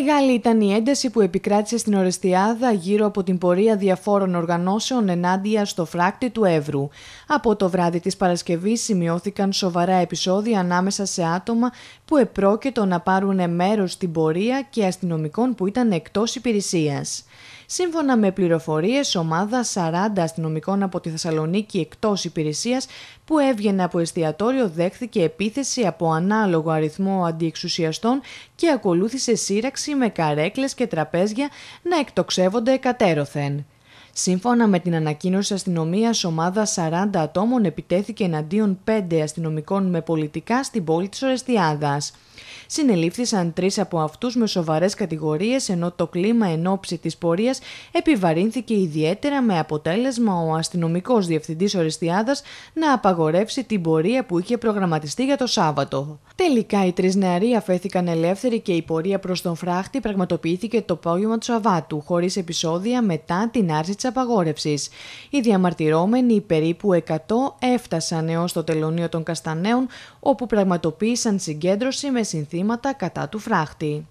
Μεγάλη ήταν η ένταση που επικράτησε στην Ορεστιάδα γύρω από την πορεία διαφόρων οργανώσεων ενάντια στο φράκτη του Εύρου. Από το βράδυ της Παρασκευής σημειώθηκαν σοβαρά επεισόδια ανάμεσα σε άτομα που επρόκειτο να πάρουν μέρος στην πορεία και αστυνομικών που ήταν εκτός υπηρεσίας σύμφωνα με πληροφορίες ομάδα 40 αστυνομικών από τη Θεσσαλονίκη εκτός υπηρεσίας που έβγαινε από εστιατόριο, δέχθηκε επίθεση από ανάλογο αριθμό αντιεξουσιαστών και ακολούθησε σύραξη με καρέκλες και τραπέζια να εκτοξεύονται κατέρωθεν. Σύμφωνα με την ανακοίνωση αστυνομίας, ομάδα 40 ατόμων επιτέθηκε εναντίον 5 αστυνομικών με πολιτικά στην πόλη της Ορεστιάδας συνελήφθησαν τρεις από αυτούς με σοβαρές κατηγορίες, ενώ το κλίμα εν ώψη της πορείας επιβαρύνθηκε ιδιαίτερα με αποτέλεσμα ο αστυνομικός διευθυντής Οριστιάδας να απαγορεύσει την πορεία που είχε προγραμματιστεί για το Σάββατο. Τελικά οι τρεις νεαροί αφέθηκαν ελεύθεροι και η πορεία προς τον φράχτη πραγματοποιήθηκε το πόγιμα του Σαββάτου, χωρίς επεισόδια μετά την άρση της απαγόρευσης. Οι διαμαρτυρώμενοι, περίπου 100, έφτασαν έως το τελωνίο των Καστανέων, όπου πραγματοποίησαν συγκέντρωση με συνθήκες θύματα κατά του φράχτη.